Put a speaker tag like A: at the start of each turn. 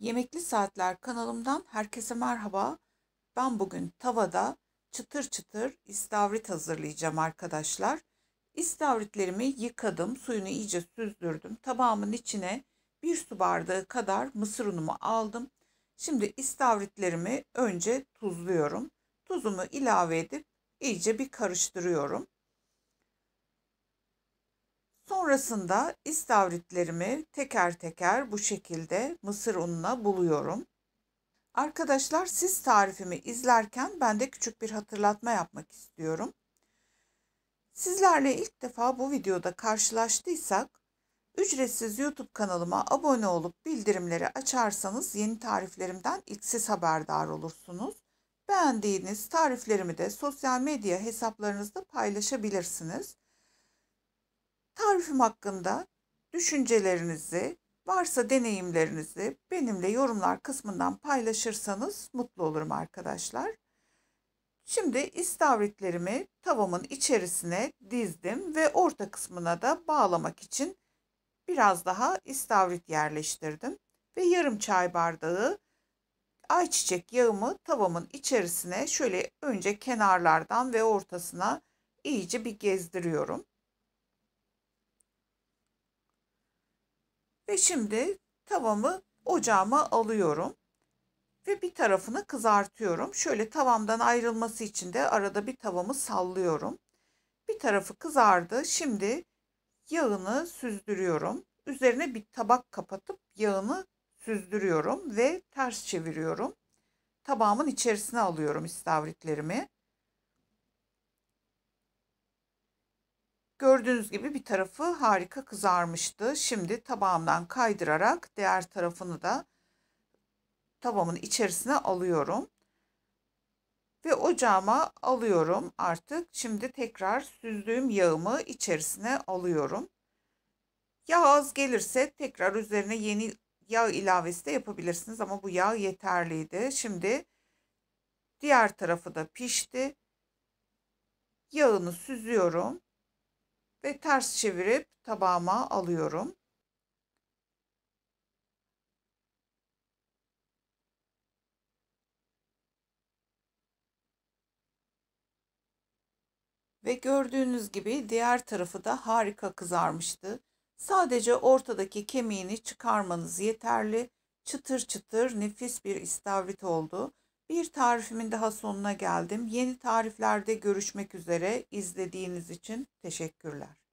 A: Yemekli Saatler kanalımdan herkese merhaba. Ben bugün tavada çıtır çıtır istavrit hazırlayacağım arkadaşlar. İstavritlerimi yıkadım, suyunu iyice süzdürdüm. Tabağımın içine bir su bardağı kadar mısır unumu aldım. Şimdi istavritlerimi önce tuzluyorum. Tuzumu ilave edip iyice bir karıştırıyorum. Sonrasında istavritlerimi teker teker bu şekilde mısır ununa buluyorum. Arkadaşlar siz tarifimi izlerken ben de küçük bir hatırlatma yapmak istiyorum. Sizlerle ilk defa bu videoda karşılaştıysak ücretsiz YouTube kanalıma abone olup bildirimleri açarsanız yeni tariflerimden ilk siz haberdar olursunuz. Beğendiğiniz tariflerimi de sosyal medya hesaplarınızda paylaşabilirsiniz tarifim hakkında düşüncelerinizi, varsa deneyimlerinizi benimle yorumlar kısmından paylaşırsanız mutlu olurum arkadaşlar. Şimdi istavritlerimi tavamın içerisine dizdim ve orta kısmına da bağlamak için biraz daha istavrit yerleştirdim. Ve yarım çay bardağı ayçiçek yağımı tavamın içerisine şöyle önce kenarlardan ve ortasına iyice bir gezdiriyorum. Ve şimdi tavamı ocağıma alıyorum ve bir tarafını kızartıyorum. Şöyle tavamdan ayrılması için de arada bir tavamı sallıyorum. Bir tarafı kızardı. Şimdi yağını süzdürüyorum. Üzerine bir tabak kapatıp yağını süzdürüyorum ve ters çeviriyorum. Tabağımın içerisine alıyorum istavritlerimi. Gördüğünüz gibi bir tarafı harika kızarmıştı. Şimdi tabağımdan kaydırarak diğer tarafını da tabağımın içerisine alıyorum. Ve ocağıma alıyorum artık. Şimdi tekrar süzdüğüm yağımı içerisine alıyorum. Yağ az gelirse tekrar üzerine yeni yağ ilavesi de yapabilirsiniz ama bu yağ yeterliydi. Şimdi diğer tarafı da pişti. Yağını süzüyorum ve ters çevirip tabağıma alıyorum. Ve gördüğünüz gibi diğer tarafı da harika kızarmıştı. Sadece ortadaki kemiğini çıkarmanız yeterli. Çıtır çıtır nefis bir istavrit oldu. Bir tarifimin daha sonuna geldim. Yeni tariflerde görüşmek üzere. İzlediğiniz için teşekkürler.